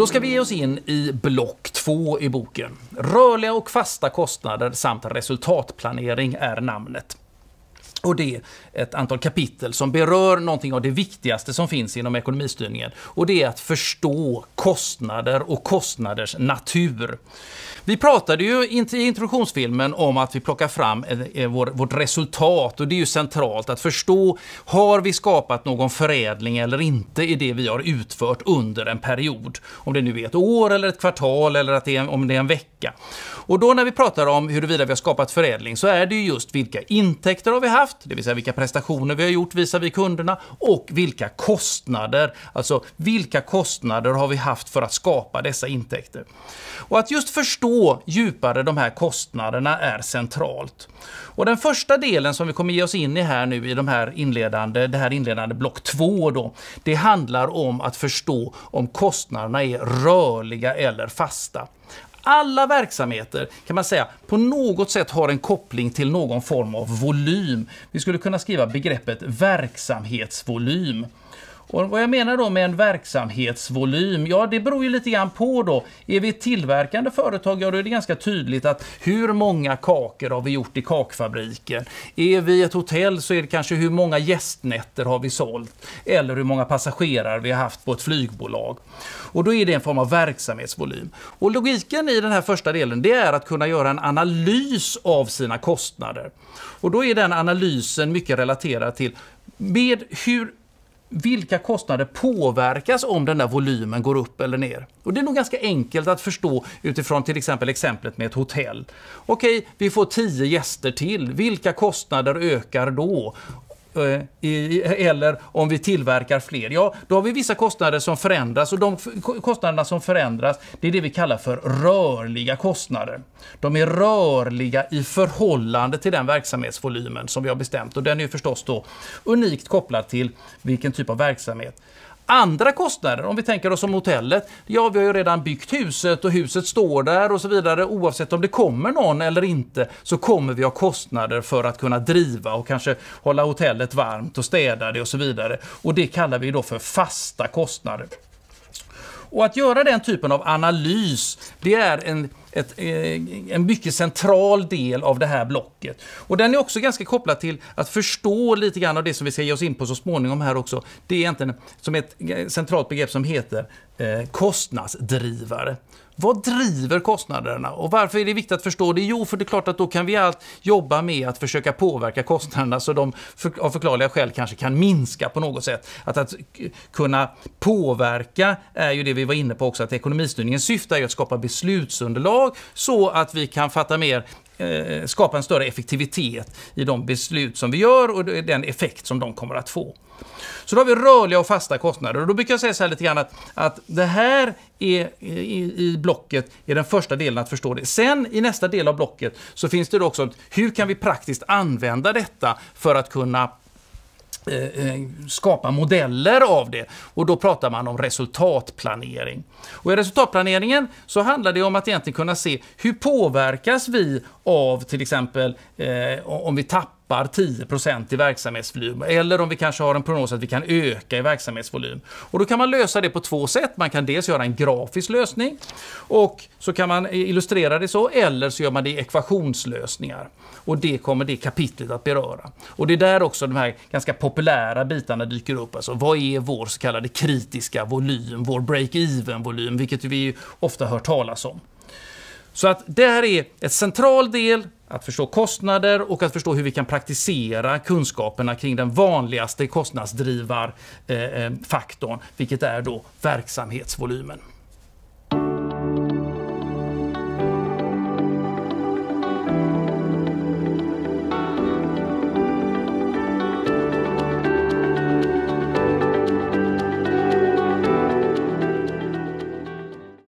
Då ska vi ge oss in i block två i boken. Rörliga och fasta kostnader samt resultatplanering är namnet. Och det är ett antal kapitel som berör någonting av det viktigaste som finns inom ekonomistyrningen. Och det är att förstå kostnader och kostnaders natur. Vi pratade ju i introduktionsfilmen om att vi plockar fram eh, eh, vårt resultat och det är ju centralt att förstå, har vi skapat någon förädling eller inte i det vi har utfört under en period? Om det nu är ett år eller ett kvartal eller att det är, om det är en vecka vecka. Och då när vi pratar om huruvida vi har skapat förädling så är det ju just vilka intäkter har vi haft, det vill säga vilka prestationer vi har gjort visavi kunderna och vilka kostnader, alltså vilka kostnader har vi haft för att skapa dessa intäkter. Och att just förstå djupare de här kostnaderna är centralt. Och den första delen som vi kommer ge oss in i här nu i de här inledande, det här inledande block 2 då, det handlar om att förstå om kostnaderna är rörliga eller fasta alla verksamheter kan man säga på något sätt har en koppling till någon form av volym. Vi skulle kunna skriva begreppet verksamhetsvolym. Och vad jag menar då med en verksamhetsvolym, ja det beror ju lite grann på då. Är vi ett tillverkande företag, ja då är det ganska tydligt att hur många kakor har vi gjort i kakfabriken? Är vi ett hotell så är det kanske hur många gästnätter har vi sålt? Eller hur många passagerare vi har haft på ett flygbolag? Och då är det en form av verksamhetsvolym. Och logiken i den här första delen, det är att kunna göra en analys av sina kostnader. Och då är den analysen mycket relaterad till med hur vilka kostnader påverkas om den där volymen går upp eller ner? Och Det är nog ganska enkelt att förstå utifrån till exempel exemplet med ett hotell. Okej, vi får 10 gäster till. Vilka kostnader ökar då? Eh, eller om vi tillverkar fler. Ja, då har vi vissa kostnader som förändras och de kostnaderna som förändras, det är det vi kallar för rörliga kostnader. De är rörliga i förhållande till den verksamhetsvolymen som vi har bestämt och den är förstås då unikt kopplad till vilken typ av verksamhet Andra kostnader, om vi tänker oss som hotellet, ja vi har ju redan byggt huset och huset står där och så vidare. Oavsett om det kommer någon eller inte så kommer vi ha kostnader för att kunna driva och kanske hålla hotellet varmt och städa det och så vidare. Och det kallar vi då för fasta kostnader. Och att göra den typen av analys, det är en ett, eh, en mycket central del av det här blocket. Och den är också ganska kopplad till att förstå lite grann av det som vi ska ge oss in på så småningom här också. Det är egentligen som ett eh, centralt begrepp som heter eh, kostnadsdrivare. Vad driver kostnaderna och varför är det viktigt att förstå det? Jo, för det är klart att då kan vi allt jobba med att försöka påverka kostnaderna så de för, av förklarliga skäl kanske kan minska på något sätt. Att, att kunna påverka är ju det vi var inne på också, att ekonomistyrningens syfte är att skapa beslutsunderlag förslag så att vi kan fatta mer eh, skapa en större effektivitet i de beslut som vi gör och den effekt som de kommer att få. Så då har vi rörliga och fasta kostnader. Och då brukar jag säga så här lite grann att, att det här är, i, i blocket är den första delen att förstå det. Sen i nästa del av blocket så finns det också hur kan vi praktiskt använda detta för att kunna Eh, eh, skapa modeller av det. Och då pratar man om resultatplanering. Och I resultatplaneringen så handlar det om att egentligen kunna se hur påverkas vi av till exempel eh, om vi tappar tappar 10 i verksamhetsvolym eller om vi kanske har en prognos att vi kan öka i verksamhetsvolym. Och då kan man lösa det på två sätt. Man kan dels göra en grafisk lösning och så kan man illustrera det så eller så gör man det i ekvationslösningar. Och det kommer det kapitlet att beröra. Och det är där också de här ganska populära bitarna dyker upp. Alltså vad är vår så kallade kritiska volym, vår break-even-volym, vilket vi ofta hör talas om. Så att det här är en central del att förstå kostnader och att förstå hur vi kan praktisera kunskaperna kring den vanligaste kostnadsdrivarfaktorn, vilket är då verksamhetsvolymen.